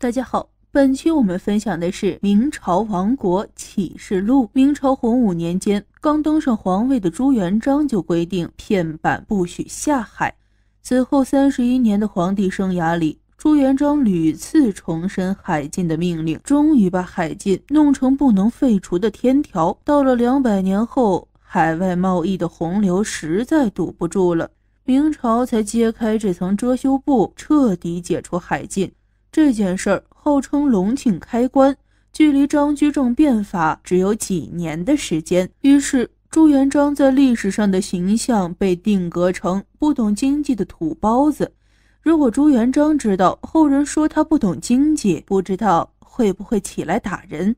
大家好，本期我们分享的是《明朝亡国启示录》。明朝洪武年间，刚登上皇位的朱元璋就规定片板不许下海。此后三十一年的皇帝生涯里，朱元璋屡次重申海禁的命令，终于把海禁弄成不能废除的天条。到了两百年后，海外贸易的洪流实在堵不住了，明朝才揭开这层遮羞布，彻底解除海禁。这件事儿号称“龙井开关”，距离张居正变法只有几年的时间。于是朱元璋在历史上的形象被定格成不懂经济的土包子。如果朱元璋知道后人说他不懂经济，不知道会不会起来打人？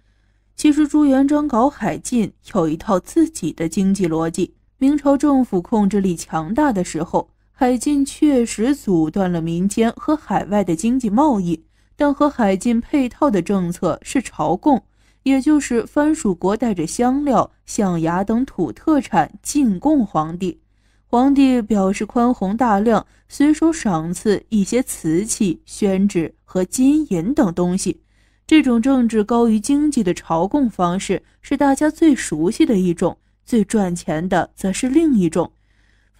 其实朱元璋搞海禁有一套自己的经济逻辑。明朝政府控制力强大的时候。海禁确实阻断了民间和海外的经济贸易，但和海禁配套的政策是朝贡，也就是藩属国带着香料、象牙等土特产进贡皇帝，皇帝表示宽宏大量，随手赏赐一些瓷器、宣纸和金银等东西。这种政治高于经济的朝贡方式是大家最熟悉的一种，最赚钱的则是另一种。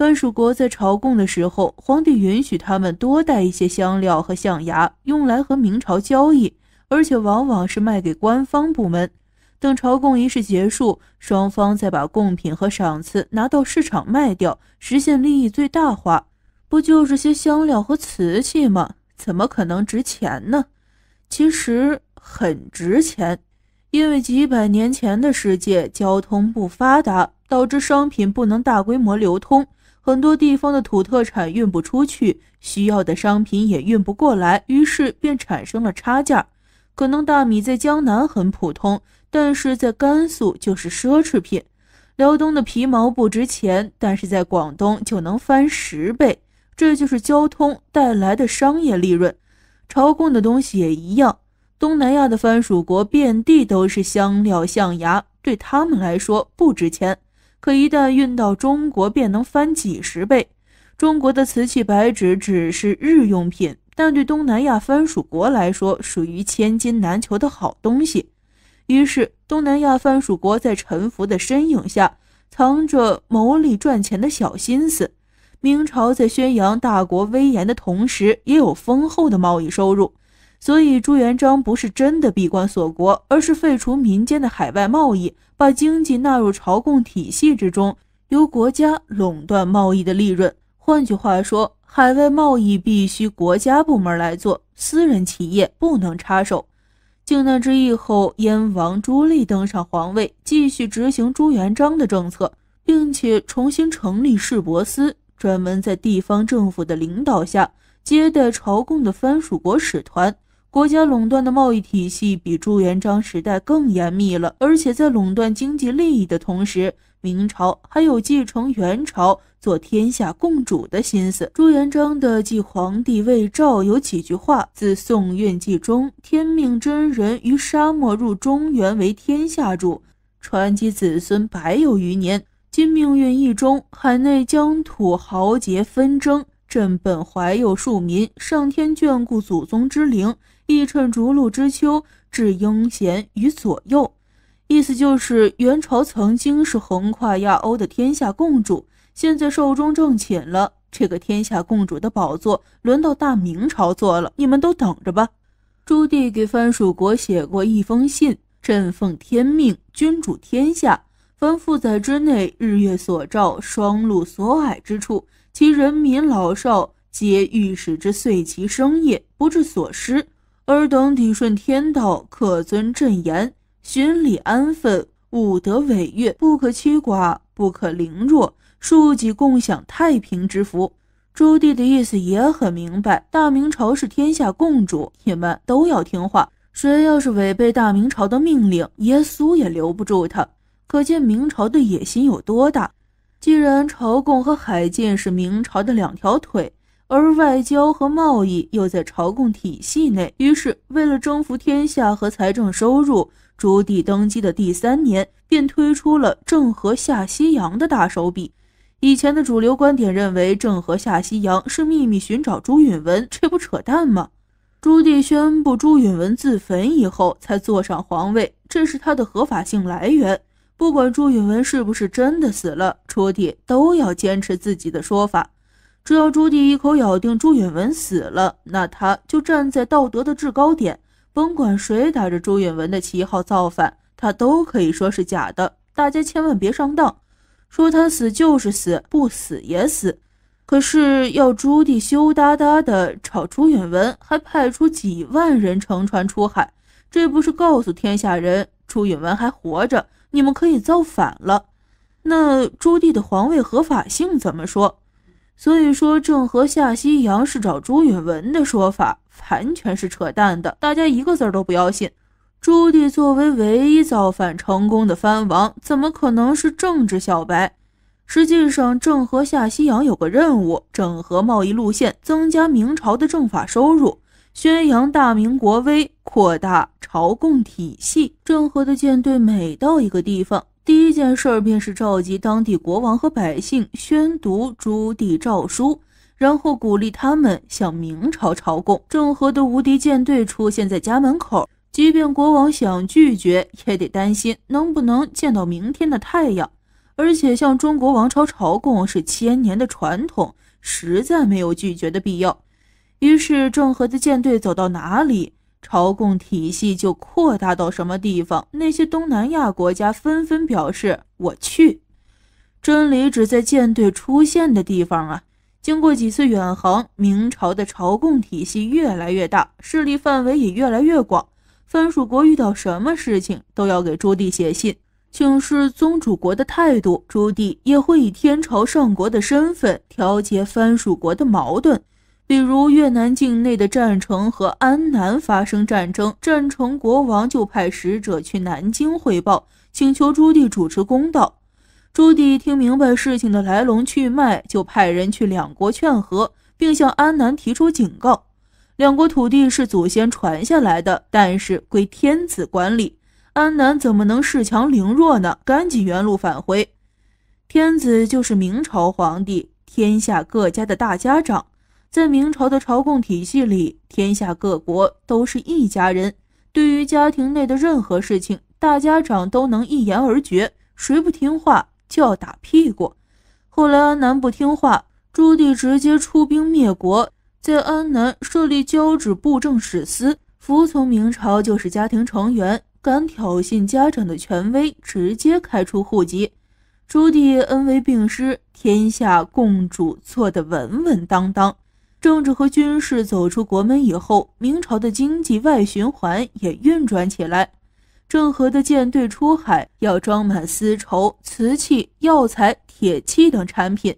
藩属国在朝贡的时候，皇帝允许他们多带一些香料和象牙，用来和明朝交易，而且往往是卖给官方部门。等朝贡仪式结束，双方再把贡品和赏赐拿到市场卖掉，实现利益最大化。不就是些香料和瓷器吗？怎么可能值钱呢？其实很值钱，因为几百年前的世界交通不发达，导致商品不能大规模流通。很多地方的土特产运不出去，需要的商品也运不过来，于是便产生了差价。可能大米在江南很普通，但是在甘肃就是奢侈品；辽东的皮毛不值钱，但是在广东就能翻十倍。这就是交通带来的商业利润。朝贡的东西也一样，东南亚的藩属国遍地都是香料、象牙，对他们来说不值钱。可一旦运到中国，便能翻几十倍。中国的瓷器、白纸只是日用品，但对东南亚藩属国来说，属于千金难求的好东西。于是，东南亚藩属国在臣服的身影下，藏着谋利赚钱的小心思。明朝在宣扬大国威严的同时，也有丰厚的贸易收入。所以，朱元璋不是真的闭关锁国，而是废除民间的海外贸易。把经济纳入朝贡体系之中，由国家垄断贸易的利润。换句话说，海外贸易必须国家部门来做，私人企业不能插手。靖难之役后，燕王朱棣登上皇位，继续执行朱元璋的政策，并且重新成立市舶司，专门在地方政府的领导下接待朝贡的藩属国使团。国家垄断的贸易体系比朱元璋时代更严密了，而且在垄断经济利益的同时，明朝还有继承元朝做天下共主的心思。朱元璋的继皇帝位诏有几句话：自宋运既中，天命真人于沙漠入中原为天下主，传及子孙百有余年。今命运一中，海内疆土豪杰纷争，朕本怀有庶民，上天眷顾祖宗之灵。亦趁逐鹿之秋，置英贤于左右。意思就是元朝曾经是横跨亚欧的天下共主，现在寿终正寝了，这个天下共主的宝座轮到大明朝坐了，你们都等着吧。朱棣给藩属国写过一封信：“朕奉天命，君主天下，凡父在之内，日月所照、双路所蔼之处，其人民老少，皆欲使之遂其生业，不至所失。”尔等抵顺天道，可遵朕言，循礼安分，武德违约，不可欺寡，不可凌弱，庶几共享太平之福。朱棣的意思也很明白，大明朝是天下共主，你们都要听话，谁要是违背大明朝的命令，耶稣也留不住他。可见明朝的野心有多大。既然朝贡和海禁是明朝的两条腿。而外交和贸易又在朝贡体系内，于是为了征服天下和财政收入，朱棣登基的第三年便推出了郑和下西洋的大手笔。以前的主流观点认为郑和下西洋是秘密寻找朱允文，这不扯淡吗？朱棣宣布朱允文自焚以后才坐上皇位，这是他的合法性来源。不管朱允文是不是真的死了，朱棣都要坚持自己的说法。只要朱棣一口咬定朱允文死了，那他就站在道德的制高点，甭管谁打着朱允文的旗号造反，他都可以说是假的。大家千万别上当，说他死就是死，不死也死。可是要朱棣羞答答的炒朱允文，还派出几万人乘船出海，这不是告诉天下人朱允文还活着，你们可以造反了？那朱棣的皇位合法性怎么说？所以说，郑和下西洋是找朱允文的说法完全是扯淡的，大家一个字儿都不要信。朱棣作为唯一造反成功的藩王，怎么可能是政治小白？实际上，郑和下西洋有个任务：整合贸易路线，增加明朝的政法收入，宣扬大明国威，扩大朝贡体系。郑和的舰队每到一个地方。第一件事儿便是召集当地国王和百姓，宣读朱棣诏书，然后鼓励他们向明朝朝贡。郑和的无敌舰队出现在家门口，即便国王想拒绝，也得担心能不能见到明天的太阳。而且，向中国王朝朝贡是千年的传统，实在没有拒绝的必要。于是，郑和的舰队走到哪里？朝贡体系就扩大到什么地方，那些东南亚国家纷纷表示：“我去！”真理只在舰队出现的地方啊！经过几次远航，明朝的朝贡体系越来越大，势力范围也越来越广。藩属国遇到什么事情都要给朱棣写信，请示宗主国的态度。朱棣也会以天朝上国的身份调节藩属国的矛盾。比如越南境内的占城和安南发生战争，占城国王就派使者去南京汇报，请求朱棣主持公道。朱棣听明白事情的来龙去脉，就派人去两国劝和，并向安南提出警告：两国土地是祖先传下来的，但是归天子管理。安南怎么能恃强凌弱呢？赶紧原路返回。天子就是明朝皇帝，天下各家的大家长。在明朝的朝贡体系里，天下各国都是一家人。对于家庭内的任何事情，大家长都能一言而决，谁不听话就要打屁股。后来安南不听话，朱棣直接出兵灭国，在安南设立交趾布政使司，服从明朝就是家庭成员，敢挑衅家长的权威，直接开除户籍。朱棣恩威并施，天下共主做得稳稳当当。政治和军事走出国门以后，明朝的经济外循环也运转起来。郑和的舰队出海要装满丝绸、瓷器、药材、铁器等产品，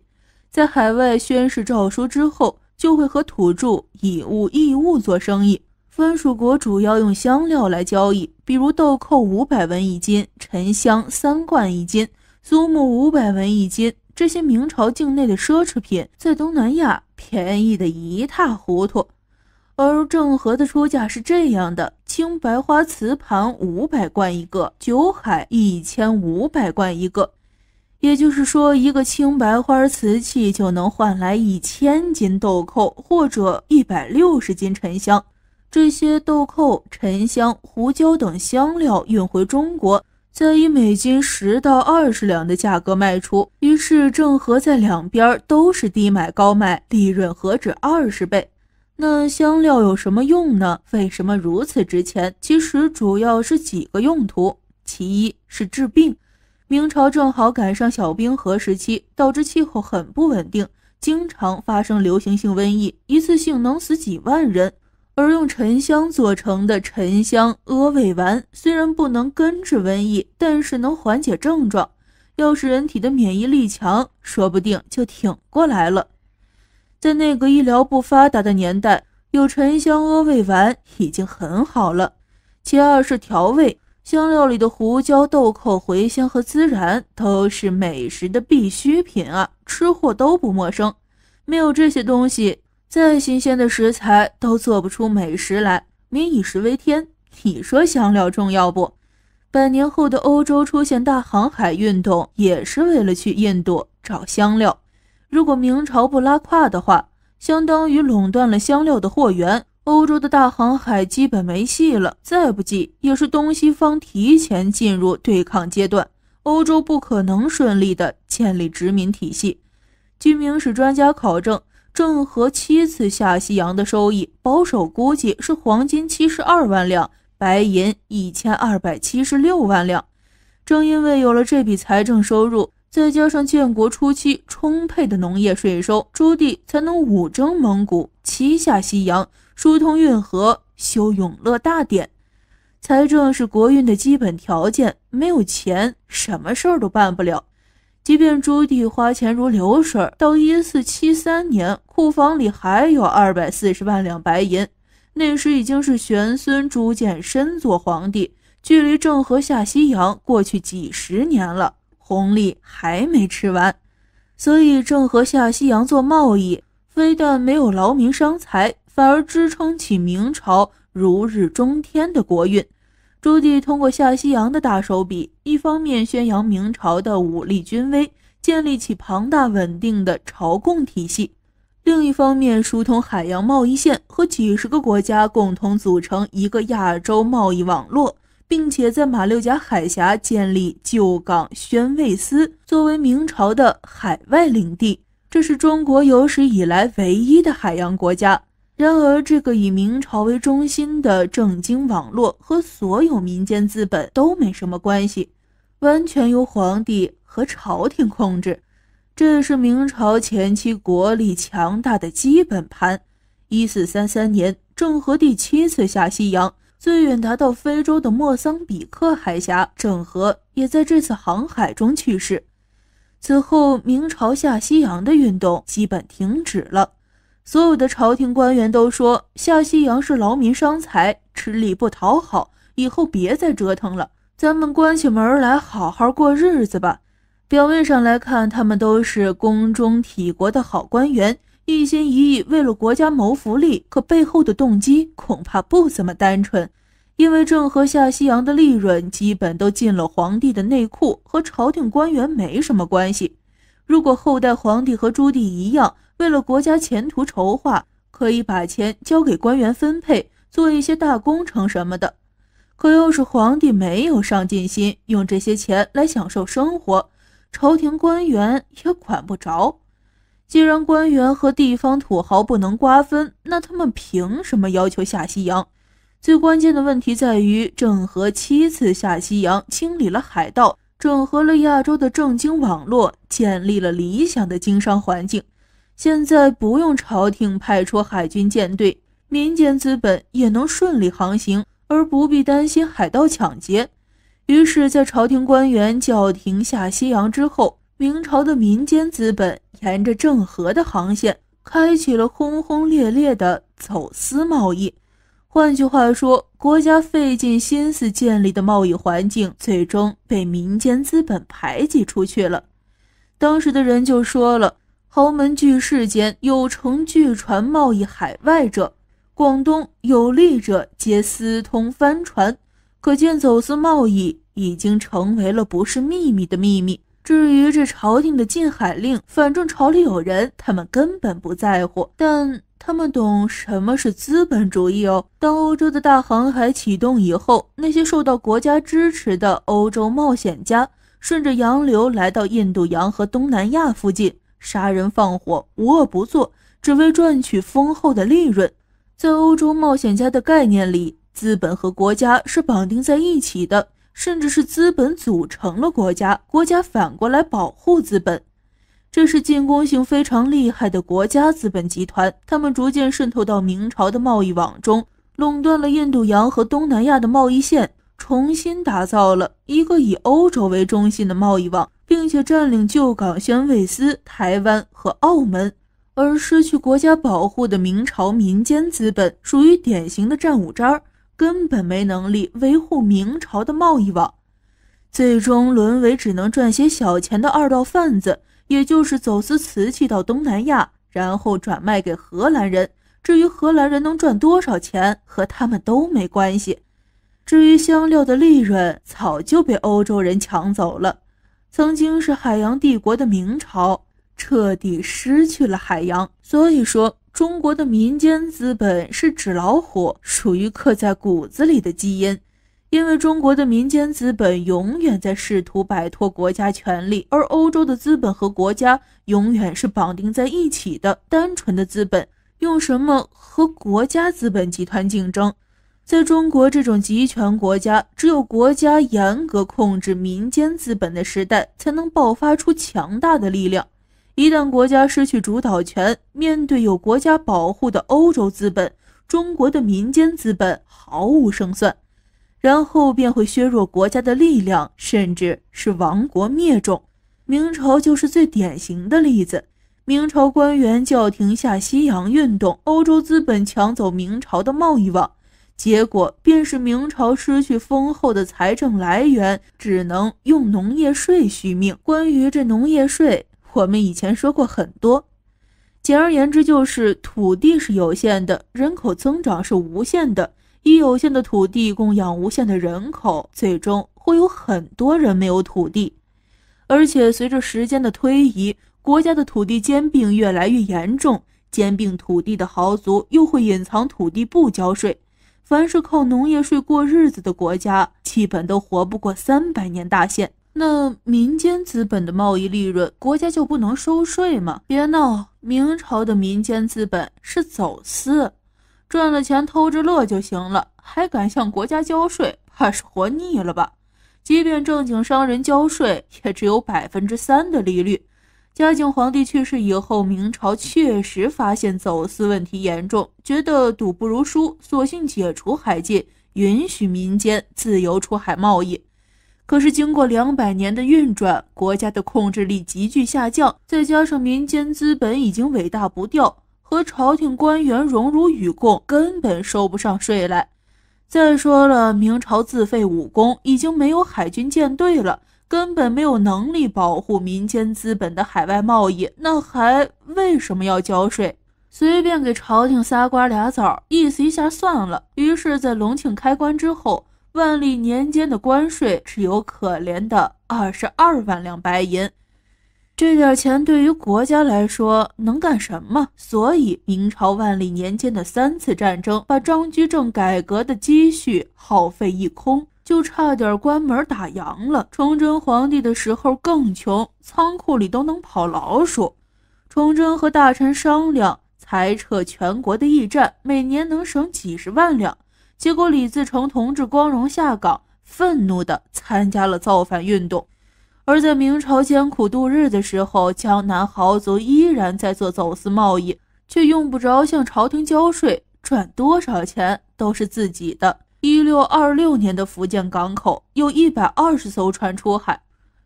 在海外宣誓诏书之后，就会和土著以物易物做生意。分属国主要用香料来交易，比如豆蔻五百文一斤，沉香三贯一斤，苏木五百文一斤。这些明朝境内的奢侈品在东南亚便宜的一塌糊涂，而郑和的出价是这样的：青白花瓷盘五百贯一个，酒海一千五百贯一个。也就是说，一个青白花瓷器就能换来一千斤豆蔻或者一百六十斤沉香。这些豆蔻、沉香、胡椒等香料运回中国。再以每斤十到二十两的价格卖出，于是郑和在两边都是低买高卖，利润何止二十倍？那香料有什么用呢？为什么如此值钱？其实主要是几个用途，其一是治病。明朝正好赶上小冰河时期，导致气候很不稳定，经常发生流行性瘟疫，一次性能死几万人。而用沉香做成的沉香阿魏丸，虽然不能根治瘟疫，但是能缓解症状。要是人体的免疫力强，说不定就挺过来了。在那个医疗不发达的年代，有沉香阿魏丸已经很好了。其二是调味，香料里的胡椒、豆蔻、茴香和孜然都是美食的必需品啊，吃货都不陌生。没有这些东西。再新鲜的食材都做不出美食来。民以食为天，你说香料重要不？百年后的欧洲出现大航海运动，也是为了去印度找香料。如果明朝不拉胯的话，相当于垄断了香料的货源，欧洲的大航海基本没戏了。再不济，也是东西方提前进入对抗阶段，欧洲不可能顺利的建立殖民体系。据明史专家考证。郑和七次下西洋的收益，保守估计是黄金七十二万两，白银一千二百七十六万两。正因为有了这笔财政收入，再加上建国初期充沛的农业税收，朱棣才能五征蒙古，七下西洋，疏通运河，修永乐大典。财政是国运的基本条件，没有钱，什么事儿都办不了。即便朱棣花钱如流水，到一四七三年，库房里还有二百四十万两白银。那时已经是玄孙朱见深做皇帝，距离郑和下西洋过去几十年了，红利还没吃完。所以，郑和下西洋做贸易，非但没有劳民伤财，反而支撑起明朝如日中天的国运。朱棣通过下西洋的大手笔，一方面宣扬明朝的武力军威，建立起庞大稳定的朝贡体系；另一方面，疏通海洋贸易线，和几十个国家共同组成一个亚洲贸易网络，并且在马六甲海峡建立旧港宣慰司，作为明朝的海外领地。这是中国有史以来唯一的海洋国家。然而，这个以明朝为中心的政经网络和所有民间资本都没什么关系，完全由皇帝和朝廷控制。这是明朝前期国力强大的基本盘。一四三三年，郑和第七次下西洋，最远达到非洲的莫桑比克海峡。郑和也在这次航海中去世。此后，明朝下西洋的运动基本停止了。所有的朝廷官员都说，下西洋是劳民伤财、吃力不讨好，以后别再折腾了。咱们关起门来好好过日子吧。表面上来看，他们都是宫中体国的好官员，一心一意为了国家谋福利。可背后的动机恐怕不怎么单纯，因为郑和下西洋的利润基本都进了皇帝的内库，和朝廷官员没什么关系。如果后代皇帝和朱棣一样。为了国家前途筹划，可以把钱交给官员分配，做一些大工程什么的。可要是皇帝没有上进心，用这些钱来享受生活，朝廷官员也管不着。既然官员和地方土豪不能瓜分，那他们凭什么要求下西洋？最关键的问题在于，郑和七次下西洋，清理了海盗，整合了亚洲的政经网络，建立了理想的经商环境。现在不用朝廷派出海军舰队，民间资本也能顺利航行，而不必担心海盗抢劫。于是，在朝廷官员叫停下西洋之后，明朝的民间资本沿着郑和的航线，开启了轰轰烈烈的走私贸易。换句话说，国家费尽心思建立的贸易环境，最终被民间资本排挤出去了。当时的人就说了。豪门巨市间有乘巨船贸易海外者，广东有利者皆私通帆船，可见走私贸易已经成为了不是秘密的秘密。至于这朝廷的禁海令，反正朝里有人，他们根本不在乎。但他们懂什么是资本主义哦。当欧洲的大航海启动以后，那些受到国家支持的欧洲冒险家，顺着洋流来到印度洋和东南亚附近。杀人放火，无恶不作，只为赚取丰厚的利润。在欧洲冒险家的概念里，资本和国家是绑定在一起的，甚至是资本组成了国家，国家反过来保护资本。这是进攻性非常厉害的国家资本集团，他们逐渐渗透到明朝的贸易网中，垄断了印度洋和东南亚的贸易线，重新打造了一个以欧洲为中心的贸易网。并且占领旧港、宣慰司、台湾和澳门，而失去国家保护的明朝民间资本属于典型的战五渣，根本没能力维护明朝的贸易网，最终沦为只能赚些小钱的二道贩子，也就是走私瓷器到东南亚，然后转卖给荷兰人。至于荷兰人能赚多少钱，和他们都没关系。至于香料的利润，早就被欧洲人抢走了。曾经是海洋帝国的明朝，彻底失去了海洋。所以说，中国的民间资本是纸老虎，属于刻在骨子里的基因。因为中国的民间资本永远在试图摆脱国家权力，而欧洲的资本和国家永远是绑定在一起的。单纯的资本用什么和国家资本集团竞争？在中国这种集权国家，只有国家严格控制民间资本的时代，才能爆发出强大的力量。一旦国家失去主导权，面对有国家保护的欧洲资本，中国的民间资本毫无胜算，然后便会削弱国家的力量，甚至是亡国灭种。明朝就是最典型的例子。明朝官员叫停下西洋运动，欧洲资本抢走明朝的贸易网。结果便是明朝失去丰厚的财政来源，只能用农业税续命。关于这农业税，我们以前说过很多。简而言之，就是土地是有限的，人口增长是无限的，以有限的土地供养无限的人口，最终会有很多人没有土地。而且随着时间的推移，国家的土地兼并越来越严重，兼并土地的豪族又会隐藏土地不交税。凡是靠农业税过日子的国家，基本都活不过三百年大限。那民间资本的贸易利润，国家就不能收税吗？别闹！明朝的民间资本是走私，赚了钱偷着乐就行了，还敢向国家交税，怕是活腻了吧？即便正经商人交税，也只有百分之三的利率。嘉靖皇帝去世以后，明朝确实发现走私问题严重，觉得赌不如输，索性解除海禁，允许民间自由出海贸易。可是经过两百年的运转，国家的控制力急剧下降，再加上民间资本已经尾大不掉，和朝廷官员荣辱与共，根本收不上税来。再说了，明朝自废武功，已经没有海军舰队了。根本没有能力保护民间资本的海外贸易，那还为什么要交税？随便给朝廷仨瓜俩枣，意思一下算了。于是，在隆庆开关之后，万历年间的关税只有可怜的二十二万两白银，这点钱对于国家来说能干什么？所以，明朝万历年间的三次战争，把张居正改革的积蓄耗费一空。就差点关门打烊了。崇祯皇帝的时候更穷，仓库里都能跑老鼠。崇祯和大臣商量裁撤全国的驿站，每年能省几十万两。结果李自成同志光荣下岗，愤怒的参加了造反运动。而在明朝艰苦度日的时候，江南豪族依然在做走私贸易，却用不着向朝廷交税，赚多少钱都是自己的。一六二六年的福建港口有一百二十艘船出海，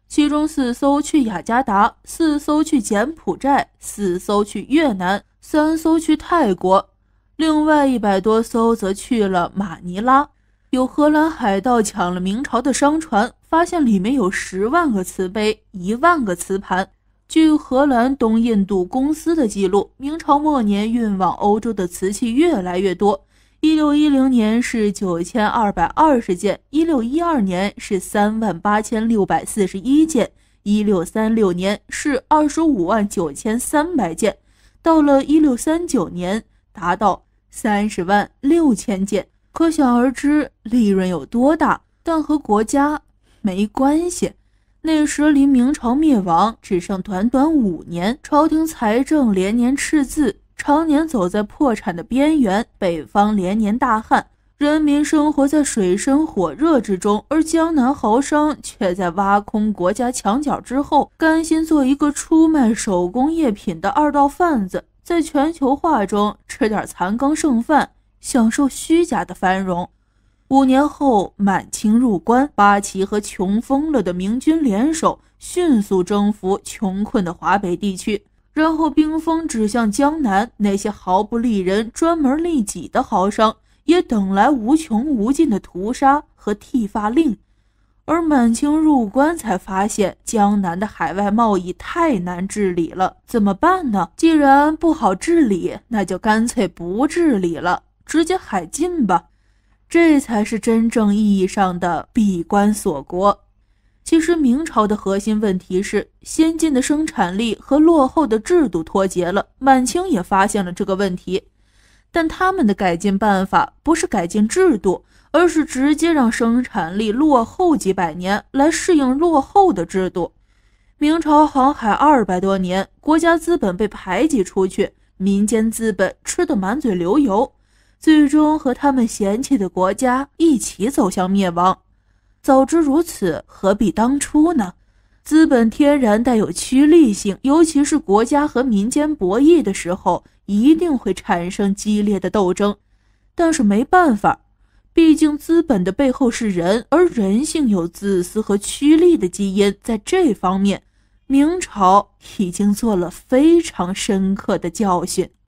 其中四艘去雅加达，四艘去柬埔寨，四艘去越南，三艘去泰国，另外一百多艘则去了马尼拉。有荷兰海盗抢了明朝的商船，发现里面有十万个瓷杯、一万个瓷盘。据荷兰东印度公司的记录，明朝末年运往欧洲的瓷器越来越多。一六一零年是九千二百二十件，一六一二年是三万八千六百四十一件，一六三六年是二十五万九千三百件，到了一六三九年达到三十万六千件，可想而知利润有多大。但和国家没关系，那时离明朝灭亡只剩短短五年，朝廷财政连年赤字。常年走在破产的边缘，北方连年大旱，人民生活在水深火热之中，而江南豪商却在挖空国家墙角之后，甘心做一个出卖手工业品的二道贩子，在全球化中吃点残羹剩饭，享受虚假的繁荣。五年后，满清入关，八旗和穷疯了的明军联手，迅速征服穷困的华北地区。然后，兵锋指向江南那些毫不利人、专门利己的豪商，也等来无穷无尽的屠杀和剃发令。而满清入关才发现，江南的海外贸易太难治理了，怎么办呢？既然不好治理，那就干脆不治理了，直接海禁吧。这才是真正意义上的闭关锁国。其实，明朝的核心问题是先进的生产力和落后的制度脱节了。满清也发现了这个问题，但他们的改进办法不是改进制度，而是直接让生产力落后几百年来适应落后的制度。明朝航海二百多年，国家资本被排挤出去，民间资本吃得满嘴流油，最终和他们嫌弃的国家一起走向灭亡。早知如此，何必当初呢？资本天然带有趋利性，尤其是国家和民间博弈的时候，一定会产生激烈的斗争。但是没办法，毕竟资本的背后是人，而人性有自私和趋利的基因。在这方面，明朝已经做了非常深刻的教训。